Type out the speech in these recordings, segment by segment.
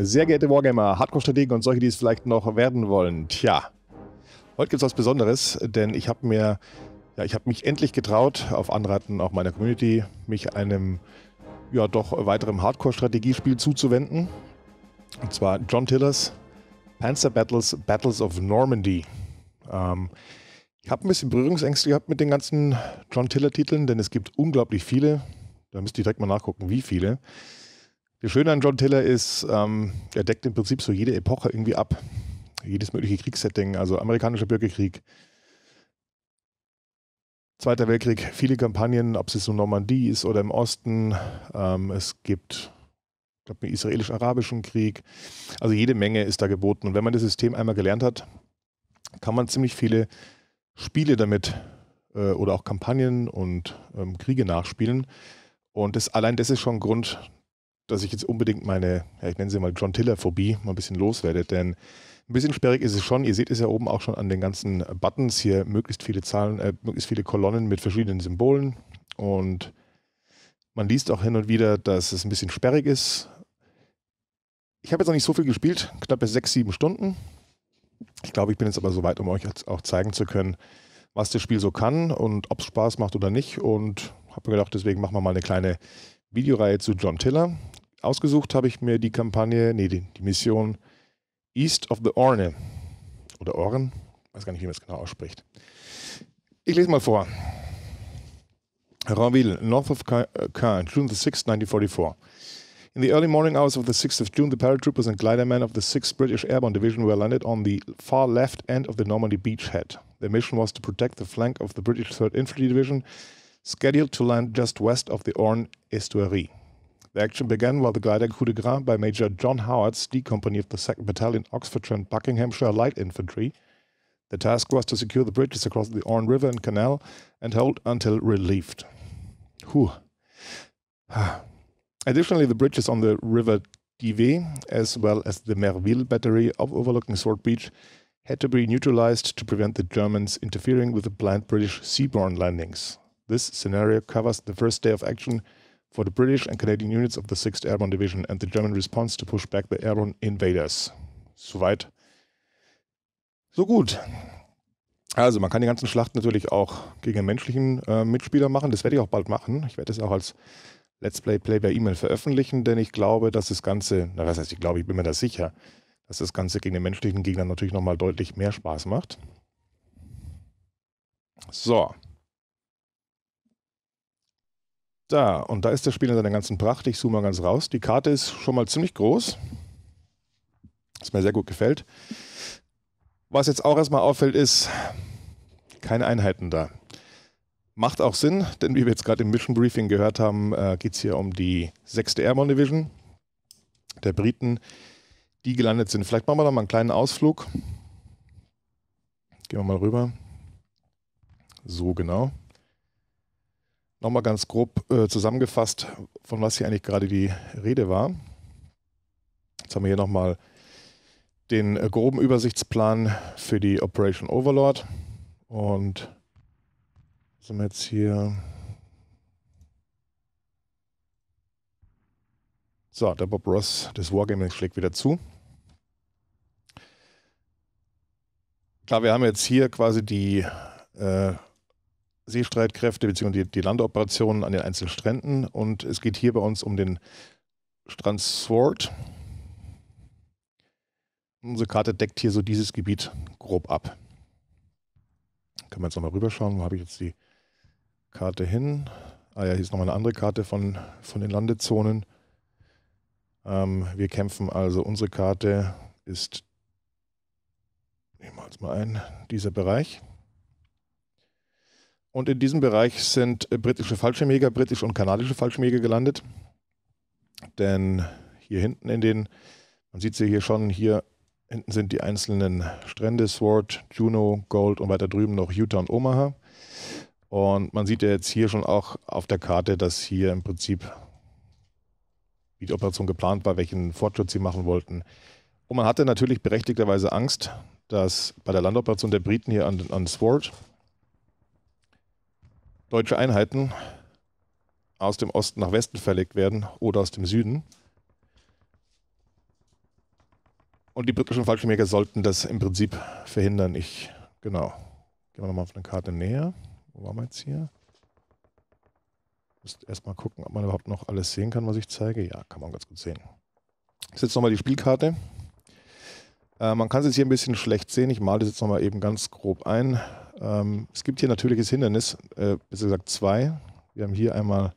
Sehr geehrte Wargamer, Hardcore-Strategen und solche, die es vielleicht noch werden wollen. Tja, heute gibt es was Besonderes, denn ich habe mir, ja, ich habe mich endlich getraut, auf Anraten auch meiner Community, mich einem ja doch weiterem Hardcore-Strategiespiel zuzuwenden. Und zwar John Tillers Panzer Battles, Battles of Normandy. Ähm, ich habe ein bisschen Berührungsängste gehabt mit den ganzen John Tiller-Titeln, denn es gibt unglaublich viele. Da müsst ihr direkt mal nachgucken, wie viele. Das Schöne an John Tiller ist, ähm, er deckt im Prinzip so jede Epoche irgendwie ab. Jedes mögliche Kriegssetting, also amerikanischer Bürgerkrieg, Zweiter Weltkrieg, viele Kampagnen, ob es jetzt in Normandie ist oder im Osten. Ähm, es gibt, ich glaube, einen israelisch-arabischen Krieg. Also jede Menge ist da geboten. Und wenn man das System einmal gelernt hat, kann man ziemlich viele Spiele damit äh, oder auch Kampagnen und ähm, Kriege nachspielen. Und das, allein das ist schon Grund, dass ich jetzt unbedingt meine, ja, ich nenne sie mal John Tiller-Phobie, mal ein bisschen loswerde, denn ein bisschen sperrig ist es schon. Ihr seht es ja oben auch schon an den ganzen Buttons hier, möglichst viele Zahlen, äh, möglichst viele Kolonnen mit verschiedenen Symbolen. Und man liest auch hin und wieder, dass es ein bisschen sperrig ist. Ich habe jetzt noch nicht so viel gespielt, knappe sechs, sieben Stunden. Ich glaube, ich bin jetzt aber soweit, um euch jetzt auch zeigen zu können, was das Spiel so kann und ob es Spaß macht oder nicht. Und habe mir gedacht, deswegen machen wir mal eine kleine Videoreihe zu John Tiller. Ausgesucht habe ich mir die Kampagne, nee, die, die Mission East of the Orne. Oder Orn, weiß gar nicht, wie man es genau ausspricht. Ich lese mal vor. Ranville, north of äh, Caen, June the 6th, 1944. In the early morning hours of the 6th of June, the paratroopers and glidermen of the 6th British Airborne Division were landed on the far left end of the Normandy beachhead. Their mission was to protect the flank of the British 3rd Infantry Division scheduled to land just west of the Orne estuary. The action began while the glider coup de grace by Major John Howard's D Company of the 2nd Battalion Oxfordshire and Buckinghamshire Light Infantry. The task was to secure the bridges across the Orne River and Canal and hold until relieved. Whew. Additionally, the bridges on the River Divé, as well as the Merville battery of overlooking Sword Beach, had to be neutralized to prevent the Germans interfering with the planned British seaborne landings. This scenario covers the first day of action for the British and Canadian units of the 6th Airborne Division and the German response to push back the airborne invaders. Soweit. So gut. Also man kann die ganzen Schlachten natürlich auch gegen menschlichen äh, Mitspieler machen. Das werde ich auch bald machen. Ich werde das auch als Let's Play Play per E-Mail veröffentlichen, denn ich glaube, dass das Ganze, na was heißt, ich glaube, ich bin mir da sicher, dass das Ganze gegen den menschlichen Gegner natürlich nochmal deutlich mehr Spaß macht. So. Da, und da ist das Spiel in seiner ganzen Pracht. Ich zoome mal ganz raus. Die Karte ist schon mal ziemlich groß. Was mir sehr gut gefällt. Was jetzt auch erstmal auffällt, ist keine Einheiten da. Macht auch Sinn, denn wie wir jetzt gerade im Mission Briefing gehört haben, äh, geht es hier um die 6. Airborne Division der Briten, die gelandet sind. Vielleicht machen wir noch mal einen kleinen Ausflug. Gehen wir mal rüber. So genau. Nochmal ganz grob äh, zusammengefasst, von was hier eigentlich gerade die Rede war. Jetzt haben wir hier nochmal den äh, groben Übersichtsplan für die Operation Overlord. Und sind wir jetzt hier. So, der Bob Ross des Wargaming schlägt wieder zu. Klar, wir haben jetzt hier quasi die äh, Seestreitkräfte bzw. Die, die Landoperationen an den einzelnen Stränden. Und es geht hier bei uns um den Strand Sword. Unsere Karte deckt hier so dieses Gebiet grob ab. Können wir jetzt nochmal rüberschauen, wo habe ich jetzt die Karte hin? Ah ja, hier ist nochmal eine andere Karte von, von den Landezonen. Ähm, wir kämpfen also, unsere Karte ist, nehmen wir uns mal ein, dieser Bereich. Und in diesem Bereich sind äh, britische Fallschirmjäger, britische und kanadische Fallschirmjäger gelandet. Denn hier hinten in den, man sieht sie hier schon, hier hinten sind die einzelnen Strände, Sword, Juno, Gold und weiter drüben noch Utah und Omaha. Und man sieht ja jetzt hier schon auch auf der Karte, dass hier im Prinzip wie die Operation geplant war, welchen Fortschritt sie machen wollten. Und man hatte natürlich berechtigterweise Angst, dass bei der Landoperation der Briten hier an, an Sword deutsche Einheiten aus dem Osten nach Westen verlegt werden oder aus dem Süden. Und die britischen Fallschirmjäger sollten das im Prinzip verhindern. Ich, genau. Gehen wir nochmal auf eine Karte näher. Wo waren wir jetzt hier? Muss erstmal gucken, ob man überhaupt noch alles sehen kann, was ich zeige. Ja, kann man ganz gut sehen. Das ist jetzt nochmal die Spielkarte. Äh, man kann es jetzt hier ein bisschen schlecht sehen. Ich male das jetzt nochmal eben ganz grob ein. Ähm, es gibt hier natürliches Hindernis, äh, besser gesagt zwei. Wir haben hier einmal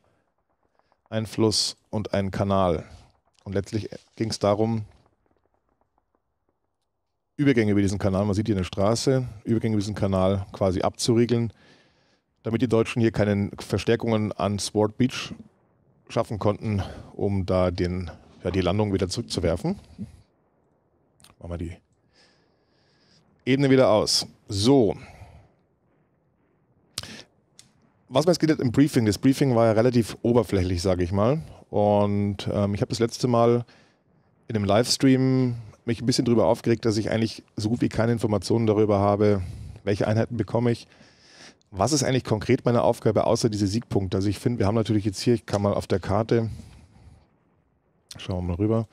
einen Fluss und einen Kanal. Und letztlich äh, ging es darum, Übergänge über diesen Kanal, man sieht hier eine Straße, Übergänge über diesen Kanal quasi abzuriegeln, damit die Deutschen hier keine Verstärkungen an Sword Beach schaffen konnten, um da den, ja, die Landung wieder zurückzuwerfen. Machen wir die Ebene wieder aus. So, was mir jetzt geht im Briefing, das Briefing war ja relativ oberflächlich, sage ich mal. Und ähm, ich habe das letzte Mal in einem Livestream mich ein bisschen darüber aufgeregt, dass ich eigentlich so gut wie keine Informationen darüber habe, welche Einheiten bekomme ich. Was ist eigentlich konkret meine Aufgabe, außer diese Siegpunkte? Also ich finde, wir haben natürlich jetzt hier, ich kann mal auf der Karte, schauen wir mal rüber,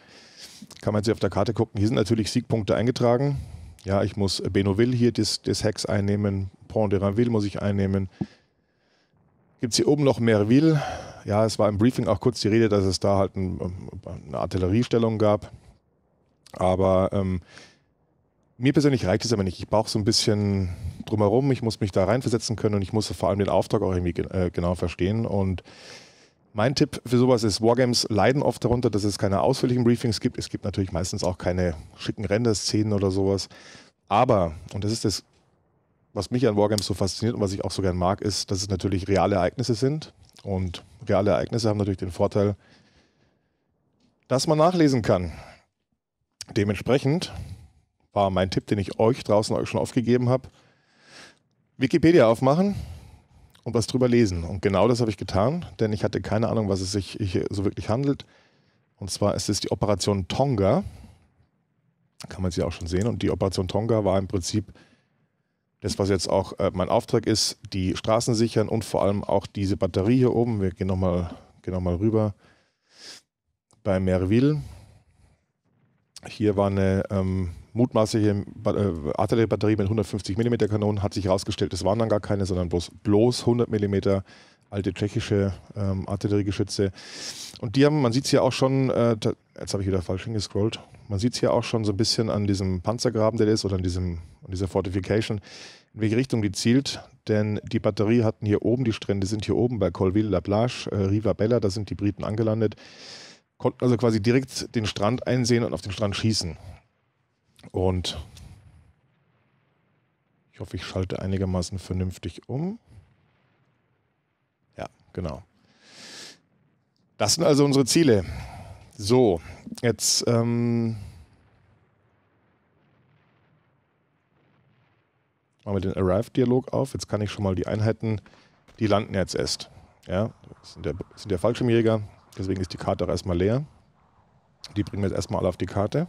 kann man jetzt hier auf der Karte gucken, hier sind natürlich Siegpunkte eingetragen. Ja, ich muss Benoville hier das, Hex einnehmen, Pont de Rainville muss ich einnehmen, Gibt es hier oben noch Merville? Ja, es war im Briefing auch kurz die Rede, dass es da halt ein, ähm, eine Artilleriestellung gab. Aber ähm, mir persönlich reicht es aber nicht. Ich brauche so ein bisschen drumherum. Ich muss mich da reinversetzen können und ich muss vor allem den Auftrag auch irgendwie äh, genau verstehen. Und mein Tipp für sowas ist, Wargames leiden oft darunter, dass es keine ausführlichen Briefings gibt. Es gibt natürlich meistens auch keine schicken Render-Szenen oder sowas. Aber, und das ist das was mich an Wargames so fasziniert und was ich auch so gern mag, ist, dass es natürlich reale Ereignisse sind. Und reale Ereignisse haben natürlich den Vorteil, dass man nachlesen kann. Dementsprechend war mein Tipp, den ich euch draußen euch schon aufgegeben habe, Wikipedia aufmachen und was drüber lesen. Und genau das habe ich getan, denn ich hatte keine Ahnung, was es sich hier so wirklich handelt. Und zwar ist es die Operation Tonga. Kann man sie auch schon sehen. Und die Operation Tonga war im Prinzip das, was jetzt auch äh, mein Auftrag ist, die Straßen sichern und vor allem auch diese Batterie hier oben. Wir gehen nochmal noch rüber bei Merville. Hier war eine ähm, mutmaßliche äh, Artilleriebatterie mit 150 mm Kanonen, hat sich herausgestellt, es waren dann gar keine, sondern bloß, bloß 100 mm alte tschechische ähm, Artilleriegeschütze. Und die haben, man sieht es hier auch schon, äh, jetzt habe ich wieder falsch hingescrollt, man sieht es hier auch schon so ein bisschen an diesem Panzergraben, der ist, oder an, diesem, an dieser Fortification, in welche Richtung die zielt. Denn die Batterie hatten hier oben, die Strände sind hier oben bei Colville, La Plage, äh, Riva Bella, da sind die Briten angelandet, konnten also quasi direkt den Strand einsehen und auf den Strand schießen. Und ich hoffe, ich schalte einigermaßen vernünftig um. Genau. Das sind also unsere Ziele. So, jetzt. Ähm, machen wir den Arrive-Dialog auf. Jetzt kann ich schon mal die Einheiten, die landen jetzt erst. Ja, das sind der, das sind der Fallschirmjäger, deswegen ist die Karte auch erstmal leer. Die bringen wir jetzt erstmal alle auf die Karte.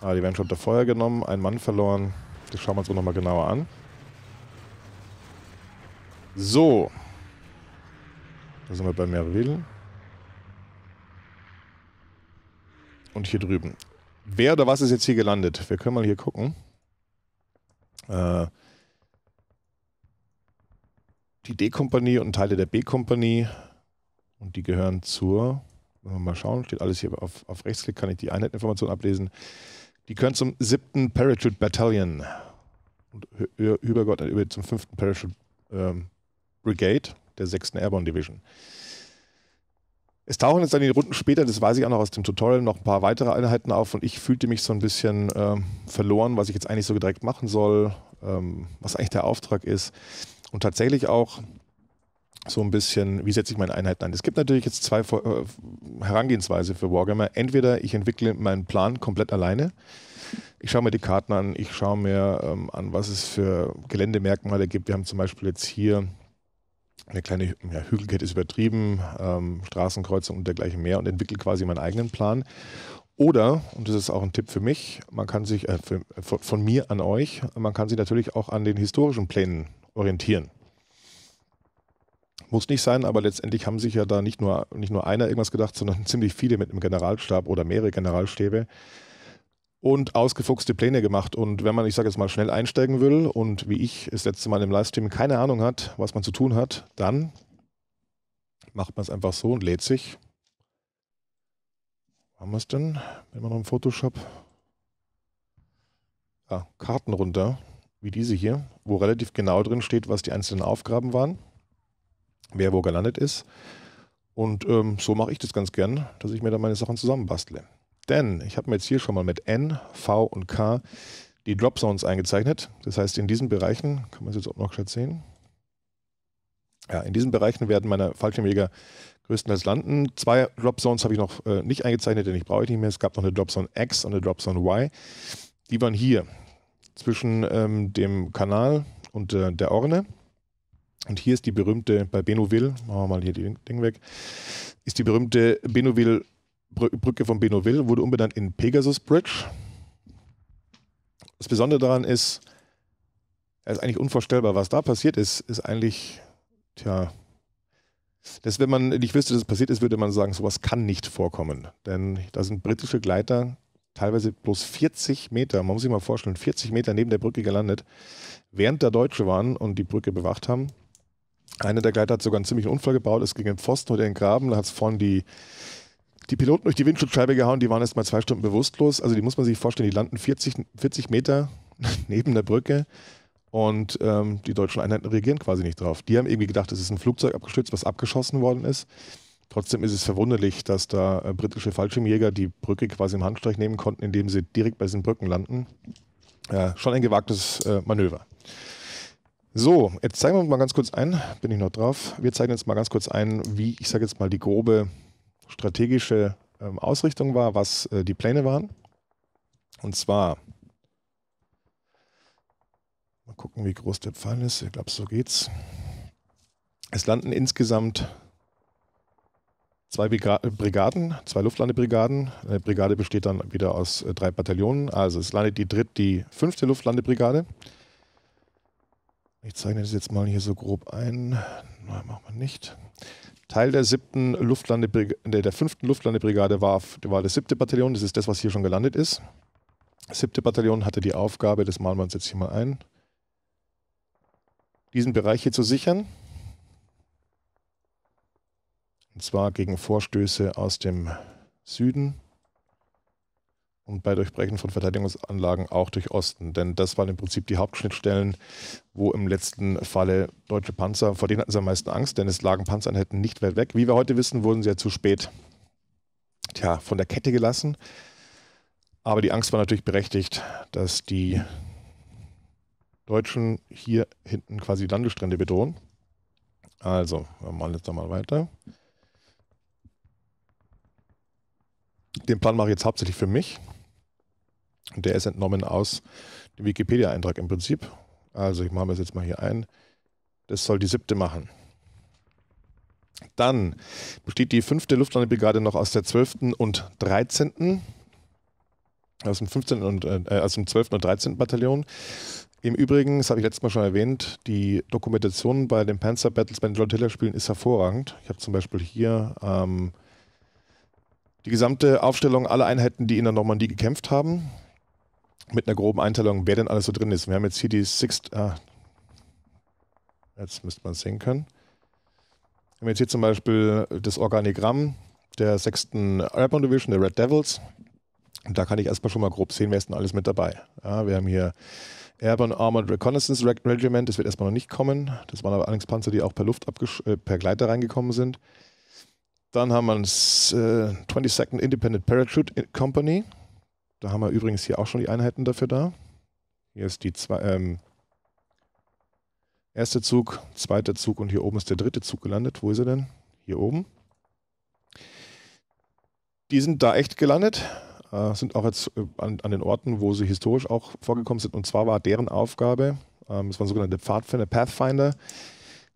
Ah, die werden schon unter Feuer genommen, ein Mann verloren. Das schauen wir uns auch nochmal genauer an. So. Da sind wir bei Merville. Und hier drüben. Wer oder was ist jetzt hier gelandet? Wir können mal hier gucken. Äh, die D-Kompanie und Teile der B-Kompanie. Und die gehören zur. Wenn wir mal schauen, steht alles hier auf, auf Rechtsklick, kann ich die Einheitinformation ablesen. Die gehören zum 7. Parachute Battalion. Und über Gott, also über zum 5. Parachute ähm, Brigade der 6. Airborne Division. Es tauchen jetzt dann die Runden später, das weiß ich auch noch aus dem Tutorial, noch ein paar weitere Einheiten auf und ich fühlte mich so ein bisschen äh, verloren, was ich jetzt eigentlich so direkt machen soll, ähm, was eigentlich der Auftrag ist und tatsächlich auch so ein bisschen, wie setze ich meine Einheiten ein. Es gibt natürlich jetzt zwei äh, Herangehensweise für Wargamer. Entweder ich entwickle meinen Plan komplett alleine, ich schaue mir die Karten an, ich schaue mir ähm, an, was es für Geländemerkmale gibt. Wir haben zum Beispiel jetzt hier eine kleine ja, Hügelkette ist übertrieben, ähm, Straßenkreuzung und dergleichen mehr und entwickle quasi meinen eigenen Plan. Oder, und das ist auch ein Tipp für mich, man kann sich, äh, für, äh, von mir an euch, man kann sich natürlich auch an den historischen Plänen orientieren. Muss nicht sein, aber letztendlich haben sich ja da nicht nur, nicht nur einer irgendwas gedacht, sondern ziemlich viele mit einem Generalstab oder mehrere Generalstäbe und ausgefuchste Pläne gemacht. Und wenn man, ich sage jetzt mal, schnell einsteigen will und wie ich das letzte Mal im Livestream keine Ahnung hat, was man zu tun hat, dann macht man es einfach so und lädt sich. Wo haben wir es denn? Wenn man noch im Photoshop. Ah, Karten runter, wie diese hier, wo relativ genau drin steht, was die einzelnen Aufgaben waren, wer wo gelandet ist. Und ähm, so mache ich das ganz gern, dass ich mir dann meine Sachen zusammenbastle. Denn ich habe mir jetzt hier schon mal mit N, V und K die Drop Zones eingezeichnet. Das heißt, in diesen Bereichen, kann man es jetzt auch noch schnell sehen? Ja, in diesen Bereichen werden meine Fallschirmjäger größtenteils landen. Zwei Drop Zones habe ich noch äh, nicht eingezeichnet, denn ich brauche die nicht mehr. Es gab noch eine Drop Zone X und eine Drop Zone Y. Die waren hier zwischen ähm, dem Kanal und äh, der Orne. Und hier ist die berühmte, bei Benoville, machen wir mal hier die Ding weg, ist die berühmte Benoville Brücke von Benoville wurde umbenannt in Pegasus Bridge. Das Besondere daran ist, es ist eigentlich unvorstellbar, was da passiert ist, ist eigentlich, tja, das, wenn man nicht wüsste, dass es passiert ist, würde man sagen, sowas kann nicht vorkommen. Denn da sind britische Gleiter teilweise bloß 40 Meter, man muss sich mal vorstellen, 40 Meter neben der Brücke gelandet, während da Deutsche waren und die Brücke bewacht haben. Einer der Gleiter hat sogar einen ziemlichen Unfall gebaut, es ging einen Pfosten oder in den Graben, da hat es vorne die, die Piloten durch die Windschutzscheibe gehauen, die waren erst mal zwei Stunden bewusstlos. Also die muss man sich vorstellen, die landen 40, 40 Meter neben der Brücke und ähm, die deutschen Einheiten reagieren quasi nicht drauf. Die haben irgendwie gedacht, es ist ein Flugzeug abgestürzt, was abgeschossen worden ist. Trotzdem ist es verwunderlich, dass da äh, britische Fallschirmjäger die Brücke quasi im Handstreich nehmen konnten, indem sie direkt bei diesen Brücken landen. Äh, schon ein gewagtes äh, Manöver. So, jetzt zeigen wir uns mal ganz kurz ein, bin ich noch drauf. Wir zeigen jetzt mal ganz kurz ein, wie, ich sage jetzt mal, die grobe strategische ähm, Ausrichtung war, was äh, die Pläne waren. Und zwar, mal gucken, wie groß der Pfeil ist. Ich glaube, so geht's. Es landen insgesamt zwei Brigaden, zwei Luftlandebrigaden. Eine Brigade besteht dann wieder aus äh, drei Bataillonen. Also es landet die dritte, die fünfte Luftlandebrigade. Ich zeichne das jetzt mal hier so grob ein. Nein, machen wir nicht. Teil der siebten Luftlandebrigade, der fünften Luftlandebrigade war, war das siebte Bataillon, das ist das, was hier schon gelandet ist. Das siebte Bataillon hatte die Aufgabe, das malen wir uns jetzt hier mal ein, diesen Bereich hier zu sichern. Und zwar gegen Vorstöße aus dem Süden und bei Durchbrechen von Verteidigungsanlagen auch durch Osten. Denn das waren im Prinzip die Hauptschnittstellen, wo im letzten Falle deutsche Panzer, vor denen hatten sie am meisten Angst, denn es lagen Panzereinheiten nicht weit weg. Wie wir heute wissen, wurden sie ja zu spät tja, von der Kette gelassen. Aber die Angst war natürlich berechtigt, dass die Deutschen hier hinten quasi Landestrände bedrohen. Also, wir machen jetzt nochmal weiter. Den Plan mache ich jetzt hauptsächlich für mich. Der ist entnommen aus dem Wikipedia-Eintrag im Prinzip. Also ich mache mir das jetzt mal hier ein. Das soll die siebte machen. Dann besteht die fünfte Luftlandebrigade noch aus der zwölften und dreizehnten, Aus dem, 15. und, äh, äh, aus dem 12. und 13. Bataillon. Im Übrigen, das habe ich letztes Mal schon erwähnt, die Dokumentation bei den Panzer Battles bei den Flotilla-Spielen ist hervorragend. Ich habe zum Beispiel hier ähm, die gesamte Aufstellung aller Einheiten, die in der Normandie gekämpft haben mit einer groben Einteilung, wer denn alles so drin ist. Wir haben jetzt hier die Sixth. Ah, jetzt müsste man es sehen können. Wir haben jetzt hier zum Beispiel das Organigramm der sechsten Airborne Division, der Red Devils. Und da kann ich erstmal schon mal grob sehen, wer ist denn alles mit dabei. Ja, wir haben hier Airborne Armored Reconnaissance Regiment, das wird erstmal noch nicht kommen. Das waren aber allerdings Panzer, die auch per Luft äh, per Gleiter reingekommen sind. Dann haben wir das äh, 22nd Independent Parachute Company. Da haben wir übrigens hier auch schon die Einheiten dafür da. Hier ist die zwei, ähm, erste Zug, zweiter Zug und hier oben ist der dritte Zug gelandet. Wo ist er denn? Hier oben. Die sind da echt gelandet, äh, sind auch jetzt äh, an, an, den Orten, wo sie historisch auch vorgekommen sind. Und zwar war deren Aufgabe, ähm, das waren sogenannte Pfadfinder, Pathfinder,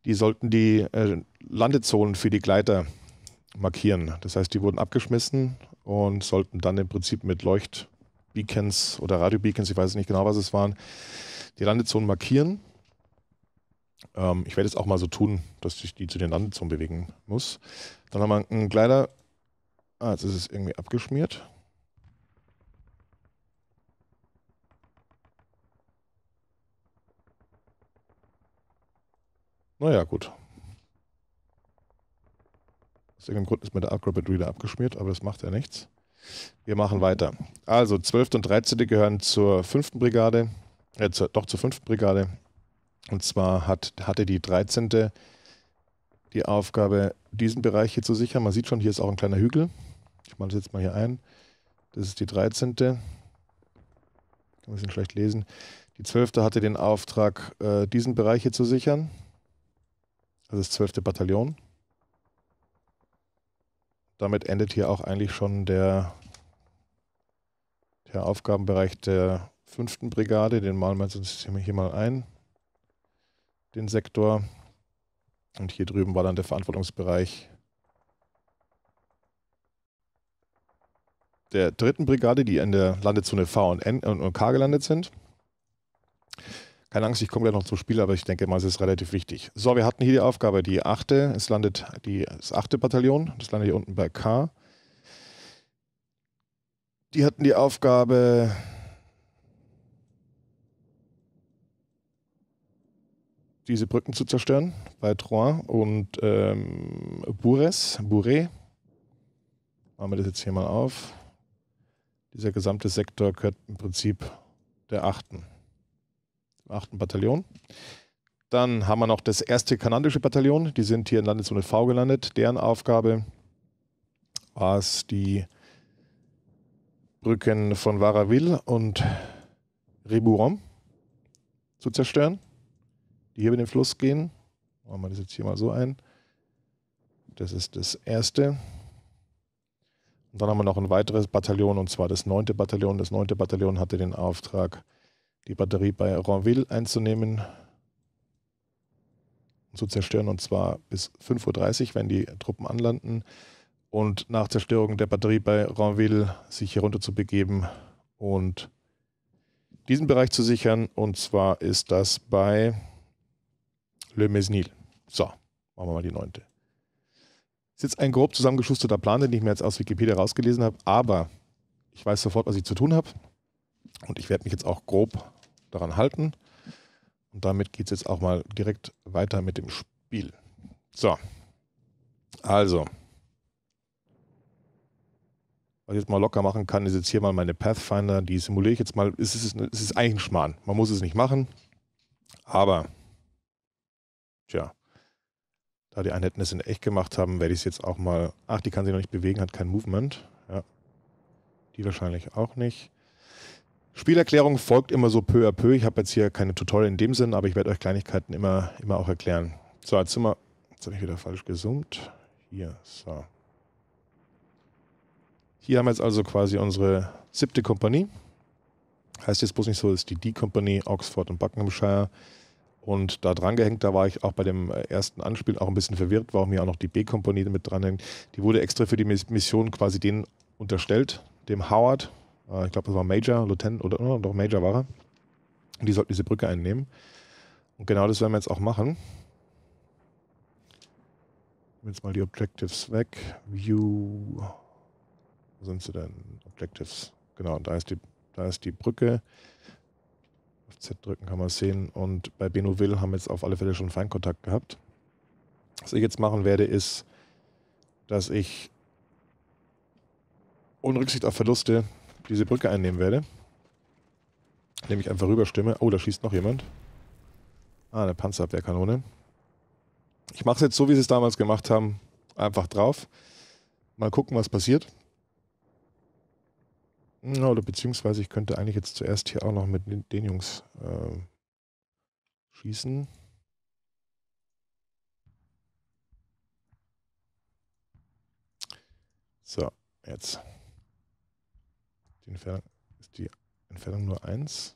die sollten die äh, Landezonen für die Gleiter markieren. Das heißt, die wurden abgeschmissen und sollten dann im Prinzip mit Leucht Beacons oder Radiobeacons, ich weiß nicht genau, was es waren, die Landezonen markieren. Ähm, ich werde es auch mal so tun, dass ich die zu den Landezonen bewegen muss. Dann haben wir einen Kleider. Ah, jetzt ist es irgendwie abgeschmiert. Naja, gut. Aus irgendeinem Grund ist mir der Acrobat Reader abgeschmiert, aber das macht ja nichts. Wir machen weiter. Also 12. und 13. gehören zur 5. Brigade, äh, zur, doch zur 5. Brigade. Und zwar hat, hatte die 13. die Aufgabe, diesen Bereich hier zu sichern. Man sieht schon, hier ist auch ein kleiner Hügel. Ich male das jetzt mal hier ein. Das ist die 13. Kann man ein bisschen schlecht lesen. Die 12. hatte den Auftrag, äh, diesen Bereich hier zu sichern. Also das 12. Bataillon damit endet hier auch eigentlich schon der, der Aufgabenbereich der 5. Brigade. Den malen wir uns hier mal ein, den Sektor. Und hier drüben war dann der Verantwortungsbereich der 3. Brigade, die in der Landezone V und, N und K gelandet sind. Keine Angst, ich komme gleich noch zum Spiel, aber ich denke mal, es ist relativ wichtig. So, wir hatten hier die Aufgabe, die achte, es landet die, das achte Bataillon, das landet hier unten bei K. Die hatten die Aufgabe, diese Brücken zu zerstören bei Troyes und ähm, Bourres, Bourré. Machen wir das jetzt hier mal auf. Dieser gesamte Sektor gehört im Prinzip der achten. 8. Bataillon. Dann haben wir noch das 1. kanadische Bataillon. Die sind hier in Landeszone V gelandet. Deren Aufgabe war es, die Brücken von Varaville und Rebouron zu zerstören, die hier über den Fluss gehen. Machen wir das jetzt hier mal so ein. Das ist das erste. Und dann haben wir noch ein weiteres Bataillon, und zwar das 9. Bataillon. Das 9. Bataillon hatte den Auftrag, die Batterie bei Ronville einzunehmen und zu zerstören. Und zwar bis 5.30 Uhr, wenn die Truppen anlanden. Und nach Zerstörung der Batterie bei Ronville sich hier runter zu begeben und diesen Bereich zu sichern. Und zwar ist das bei Le Mesnil. So, machen wir mal die neunte. Das Ist jetzt ein grob zusammengeschusterter Plan, den ich mir jetzt aus Wikipedia rausgelesen habe, aber ich weiß sofort, was ich zu tun habe. Und ich werde mich jetzt auch grob daran halten. Und damit geht es jetzt auch mal direkt weiter mit dem Spiel. So. Also. Was ich jetzt mal locker machen kann, ist jetzt hier mal meine Pathfinder. Die simuliere ich jetzt mal. Es ist, es ist eigentlich ein Schmarrn. Man muss es nicht machen. Aber. Tja. Da die Einheiten es in echt gemacht haben, werde ich es jetzt auch mal. Ach, die kann sich noch nicht bewegen, hat kein Movement. Ja. Die wahrscheinlich auch nicht. Spielerklärung folgt immer so peu à peu. Ich habe jetzt hier keine Tutorial in dem Sinn, aber ich werde euch Kleinigkeiten immer, immer auch erklären. So, jetzt sind wir. Jetzt habe ich wieder falsch gesummt. Hier, so. Hier haben wir jetzt also quasi unsere siebte Kompanie. Heißt jetzt bloß nicht so, ist die D-Kompanie, Oxford und Buckinghamshire. Und da dran gehängt, da war ich auch bei dem äh, ersten Anspiel auch ein bisschen verwirrt, warum hier auch noch die B-Kompanie mit dranhängt. Die wurde extra für die Mission quasi denen unterstellt, dem Howard, äh, ich glaube, das war Major, Lieutenant oder oh, doch Major war er. Und die sollten diese Brücke einnehmen. Und genau das werden wir jetzt auch machen. Ich Jetzt mal die Objectives weg. View. Wo sind sie denn? Objectives. Genau, da ist die, da ist die Brücke. Auf Z drücken kann man es sehen. Und bei Benoville haben wir jetzt auf alle Fälle schon Feinkontakt gehabt. Was ich jetzt machen werde, ist, dass ich ohne Rücksicht auf Verluste diese Brücke einnehmen werde. Indem ich einfach rüberstimme. Oh, da schießt noch jemand. Ah, eine Panzerabwehrkanone. Ich mache es jetzt so, wie sie es damals gemacht haben. Einfach drauf. Mal gucken, was passiert. Hm, oder beziehungsweise ich könnte eigentlich jetzt zuerst hier auch noch mit den Jungs äh, schießen. So, jetzt. Die Entfernung, ist die Entfernung nur 1?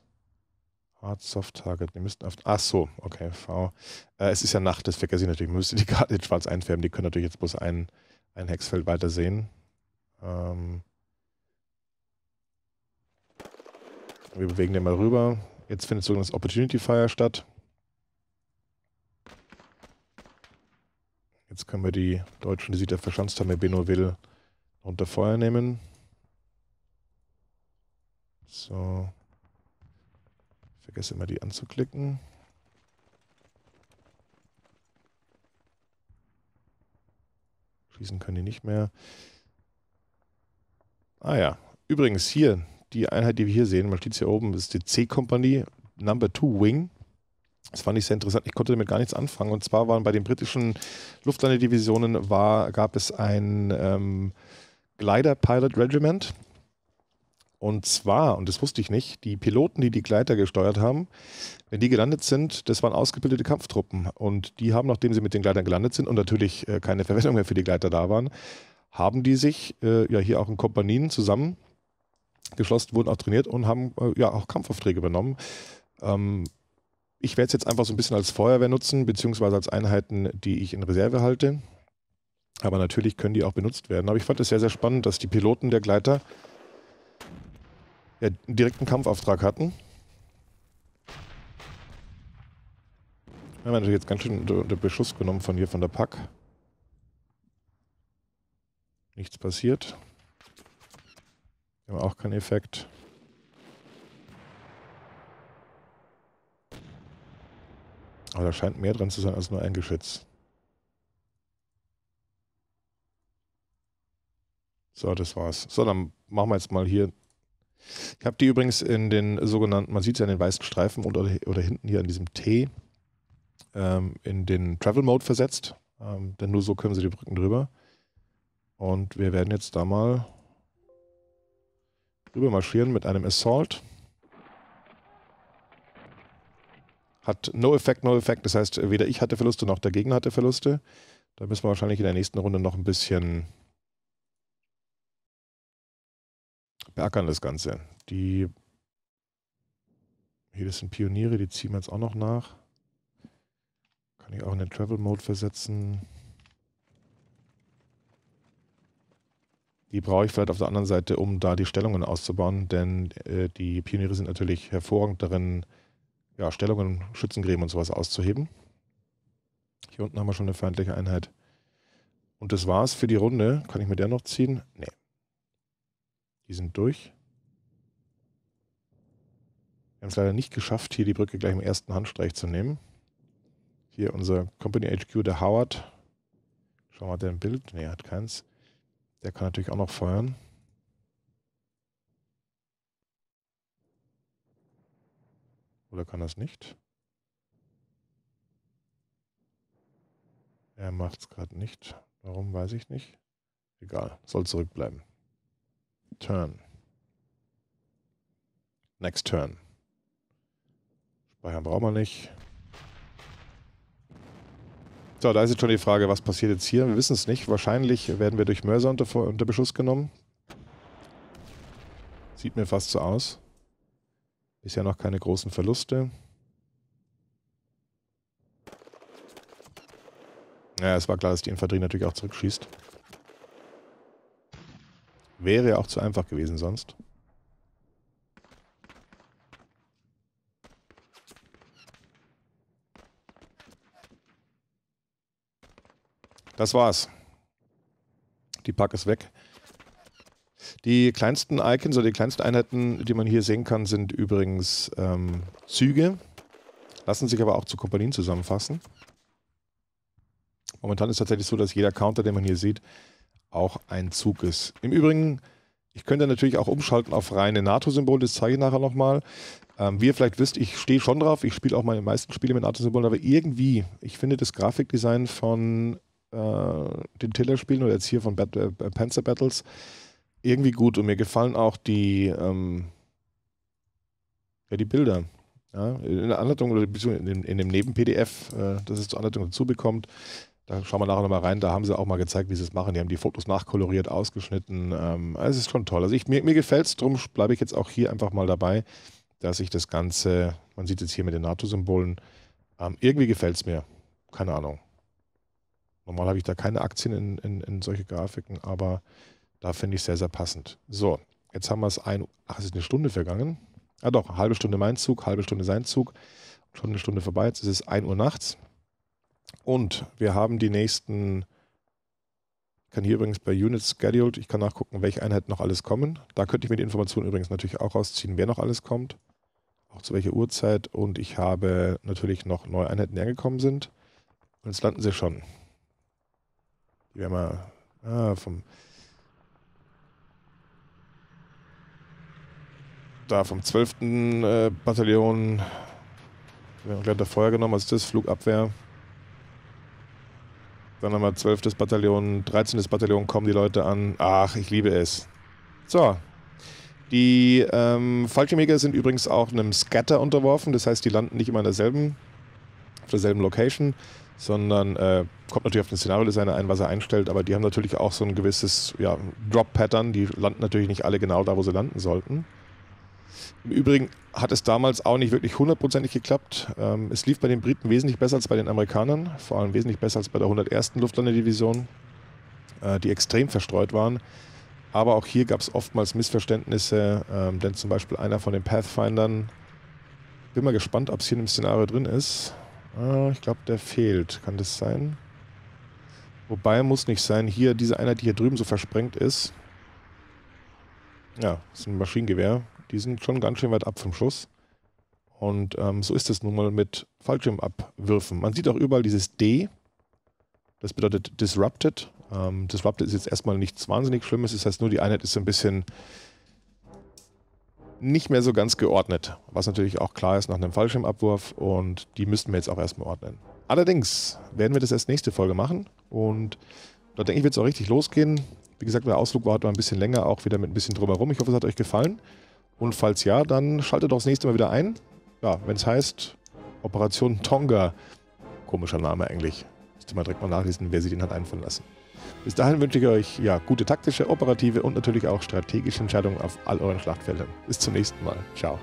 Hard Soft Target. Wir müssten auf. Ach so, okay, V. Äh, es ist ja Nacht, das vergesse ich natürlich. Wir müssen die Karte in schwarz einfärben. Die können natürlich jetzt bloß ein, ein Hexfeld weiter sehen. Ähm wir bewegen den mal rüber. Jetzt findet das Opportunity Fire statt. Jetzt können wir die Deutschen, die sich da verschanzt haben, Benoville, unter Feuer nehmen. So. Ich vergesse immer, die anzuklicken. Schließen können die nicht mehr. Ah ja. Übrigens hier, die Einheit, die wir hier sehen, man steht hier oben, ist die C-Kompanie, Number 2 Wing. Das fand ich sehr interessant. Ich konnte damit gar nichts anfangen. Und zwar waren bei den britischen Luftlandedivisionen war, gab es ein ähm, Glider Pilot Regiment. Und zwar, und das wusste ich nicht, die Piloten, die die Gleiter gesteuert haben, wenn die gelandet sind, das waren ausgebildete Kampftruppen. Und die haben, nachdem sie mit den Gleitern gelandet sind und natürlich äh, keine Verwendung mehr für die Gleiter da waren, haben die sich äh, ja hier auch in Kompanien zusammengeschlossen, wurden auch trainiert und haben äh, ja auch Kampfaufträge übernommen. Ähm, ich werde es jetzt einfach so ein bisschen als Feuerwehr nutzen, beziehungsweise als Einheiten, die ich in Reserve halte. Aber natürlich können die auch benutzt werden. Aber ich fand es sehr, sehr spannend, dass die Piloten der Gleiter ja, direkten Kampfauftrag hatten. Wir haben natürlich jetzt ganz schön unter, Beschuss genommen von hier, von der Pack. Nichts passiert. Wir haben auch keinen Effekt. Aber da scheint mehr drin zu sein als nur ein Geschütz. So, das war's. So, dann machen wir jetzt mal hier ich habe die übrigens in den sogenannten, man sieht sie an den weißen Streifen oder, oder hinten hier an diesem T, ähm, in den Travel Mode versetzt. Ähm, denn nur so können sie die Brücken drüber. Und wir werden jetzt da mal drüber marschieren mit einem Assault. Hat No Effect, No Effect. Das heißt, weder ich hatte Verluste noch der Gegner hatte Verluste. Da müssen wir wahrscheinlich in der nächsten Runde noch ein bisschen beackern das Ganze. Die, hier, das sind Pioniere, die ziehen wir jetzt auch noch nach. Kann ich auch in den Travel Mode versetzen. Die brauche ich vielleicht auf der anderen Seite, um da die Stellungen auszubauen, denn äh, die Pioniere sind natürlich hervorragend darin, ja, Stellungen, Schützengräben und sowas auszuheben. Hier unten haben wir schon eine feindliche Einheit. Und das war's für die Runde. Kann ich mit der noch ziehen? Nee. Die sind durch. Wir haben es leider nicht geschafft, hier die Brücke gleich im ersten Handstreich zu nehmen. Hier unser Company HQ, der Howard. Schauen wir mal, der ein Bild? Ne, er hat keins. Der kann natürlich auch noch feuern. Oder kann das nicht? Er macht es gerade nicht. Warum, weiß ich nicht. Egal, soll zurückbleiben. Turn. Next Turn. Speichern brauchen wir nicht. So, da ist jetzt schon die Frage, was passiert jetzt hier? Wir wissen es nicht. Wahrscheinlich werden wir durch Mörser unter, unter Beschuss genommen. Sieht mir fast so aus. Ist ja noch keine großen Verluste. Ja, es war klar, dass die Infanterie natürlich auch zurückschießt. Wäre ja auch zu einfach gewesen sonst. Das war's. Die Pack ist weg. Die kleinsten Icons oder die kleinsten Einheiten, die man hier sehen kann, sind übrigens ähm, Züge. Lassen sich aber auch zu Kompanien zusammenfassen. Momentan ist es tatsächlich so, dass jeder Counter, den man hier sieht, auch ein Zug ist. Im Übrigen, ich könnte natürlich auch umschalten auf reine NATO-Symbole, das zeige ich nachher nochmal. Ähm, wie ihr vielleicht wisst, ich stehe schon drauf, ich spiele auch meine meisten Spiele mit NATO-Symbolen, aber irgendwie, ich finde das Grafikdesign von äh, den Tiller-Spielen oder jetzt hier von Bat äh, Panzer Battles irgendwie gut und mir gefallen auch die, ähm, ja, die Bilder. Ja, in der Anleitung oder in, in, in dem Neben-PDF, äh, das es zur Anleitung dazu bekommt, da schauen wir nachher nochmal rein. Da haben sie auch mal gezeigt, wie sie es machen. Die haben die Fotos nachkoloriert, ausgeschnitten. Ähm, es ist schon toll. Also ich, mir, mir gefällt es, darum bleibe ich jetzt auch hier einfach mal dabei, dass ich das Ganze, man sieht jetzt hier mit den NATO-Symbolen, ähm, irgendwie gefällt es mir. Keine Ahnung. Normal habe ich da keine Aktien in, in, in solche Grafiken, aber da finde ich es sehr, sehr passend. So, jetzt haben wir es ein, ach, es ist eine Stunde vergangen. Ah doch, halbe Stunde mein Zug, halbe Stunde sein Zug, schon eine Stunde vorbei. Jetzt ist es 1 Uhr nachts. Und wir haben die nächsten, ich kann hier übrigens bei Units Scheduled, ich kann nachgucken, welche Einheiten noch alles kommen. Da könnte ich mir die Informationen übrigens natürlich auch rausziehen, wer noch alles kommt, auch zu welcher Uhrzeit. Und ich habe natürlich noch neue Einheiten, die angekommen sind. Und jetzt landen sie schon. Die werden wir ah, vom... da vom 12. Äh, Bataillon. Wir haben gleich Feuer genommen, also das Flugabwehr. Dann haben wir 12. Bataillon, 13. Bataillon kommen die Leute an. Ach, ich liebe es. So. Die ähm, Fallschirmjäger sind übrigens auch einem Scatter unterworfen. Das heißt, die landen nicht immer in derselben, auf derselben Location, sondern äh, kommt natürlich auf den szenario ein, was er einstellt. Aber die haben natürlich auch so ein gewisses ja, Drop-Pattern. Die landen natürlich nicht alle genau da, wo sie landen sollten. Im Übrigen hat es damals auch nicht wirklich hundertprozentig geklappt. Ähm, es lief bei den Briten wesentlich besser als bei den Amerikanern, vor allem wesentlich besser als bei der 101. Luftlandedivision, äh, die extrem verstreut waren. Aber auch hier gab es oftmals Missverständnisse, ähm, denn zum Beispiel einer von den Pathfindern, bin mal gespannt, ob es hier in dem Szenario drin ist. Ah, ich glaube, der fehlt. Kann das sein? Wobei muss nicht sein. Hier, diese Einheit, die hier drüben so versprengt ist. Ja, ist ein Maschinengewehr. Die sind schon ganz schön weit ab vom Schuss. Und ähm, so ist es nun mal mit Fallschirmabwürfen. Man sieht auch überall dieses D. Das bedeutet disrupted. Ähm, disrupted ist jetzt erstmal nichts wahnsinnig Schlimmes. Das heißt, nur die Einheit ist so ein bisschen nicht mehr so ganz geordnet. Was natürlich auch klar ist nach einem Fallschirmabwurf. Und die müssten wir jetzt auch erstmal ordnen. Allerdings werden wir das erst nächste Folge machen. Und da denke ich, wird es auch richtig losgehen. Wie gesagt, der Ausflug war heute mal ein bisschen länger, auch wieder mit ein bisschen drumherum. Ich hoffe, es hat euch gefallen. Und falls ja, dann schaltet doch das nächste Mal wieder ein. Ja, wenn es heißt Operation Tonga. Komischer Name eigentlich. Müsst ihr mal direkt mal nachlesen, wer sich den hat einfallen lassen. Bis dahin wünsche ich euch ja, gute taktische, operative und natürlich auch strategische Entscheidungen auf all euren Schlachtfeldern. Bis zum nächsten Mal. Ciao.